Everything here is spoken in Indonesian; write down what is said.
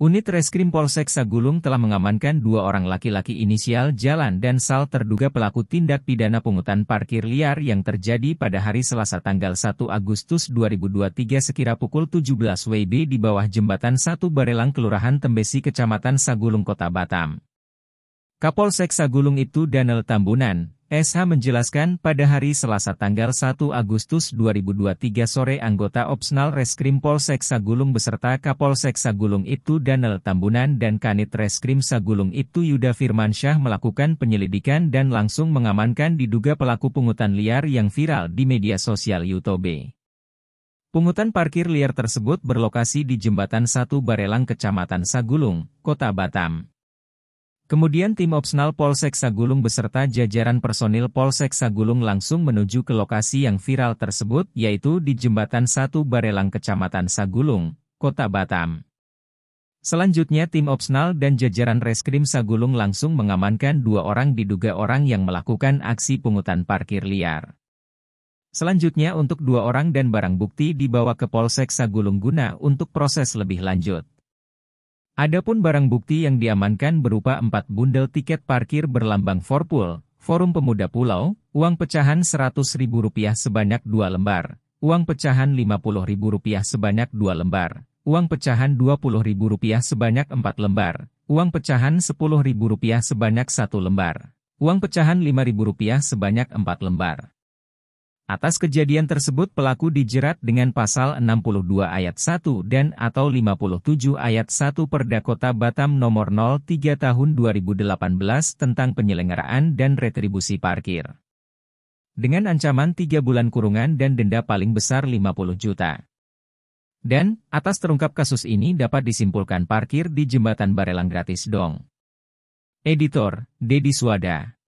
Unit Reskrim Polsek Sagulung telah mengamankan dua orang laki-laki inisial Jalan dan Sal terduga pelaku tindak pidana pungutan parkir liar yang terjadi pada hari Selasa tanggal 1 Agustus 2023 sekira pukul 17 WIB di bawah jembatan 1 Barelang Kelurahan Tembesi Kecamatan Sagulung Kota Batam. Kapolsek Sagulung itu Daniel Tambunan, SH menjelaskan pada hari Selasa tanggal 1 Agustus 2023 sore anggota Opsnal Reskrim Polsek Sagulung beserta Kapolsek Sagulung itu Danel Tambunan dan Kanit Reskrim Sagulung itu Yuda Firmansyah melakukan penyelidikan dan langsung mengamankan diduga pelaku pungutan liar yang viral di media sosial YouTube. Pungutan parkir liar tersebut berlokasi di Jembatan 1 Barelang Kecamatan Sagulung, Kota Batam. Kemudian tim opsional Polsek Sagulung beserta jajaran personil Polsek Sagulung langsung menuju ke lokasi yang viral tersebut yaitu di Jembatan 1 Barelang Kecamatan Sagulung, Kota Batam. Selanjutnya tim opsional dan jajaran reskrim Sagulung langsung mengamankan dua orang diduga orang yang melakukan aksi pungutan parkir liar. Selanjutnya untuk dua orang dan barang bukti dibawa ke Polsek Sagulung guna untuk proses lebih lanjut. Adapun barang bukti yang diamankan berupa 4 bundel tiket parkir berlambang Forpool, Forum Pemuda Pulau, uang pecahan Rp100.000 sebanyak 2 lembar, uang pecahan Rp50.000 sebanyak 2 lembar, uang pecahan Rp20.000 sebanyak 4 lembar, uang pecahan Rp10.000 sebanyak 1 lembar, uang pecahan Rp5.000 sebanyak 4 lembar. Atas kejadian tersebut pelaku dijerat dengan pasal 62 ayat 1 dan atau 57 ayat 1 Perda Kota Batam nomor 03 tahun 2018 tentang penyelenggaraan dan retribusi parkir. Dengan ancaman 3 bulan kurungan dan denda paling besar 50 juta. Dan, atas terungkap kasus ini dapat disimpulkan parkir di jembatan Barelang gratis dong. Editor, Dedi Suada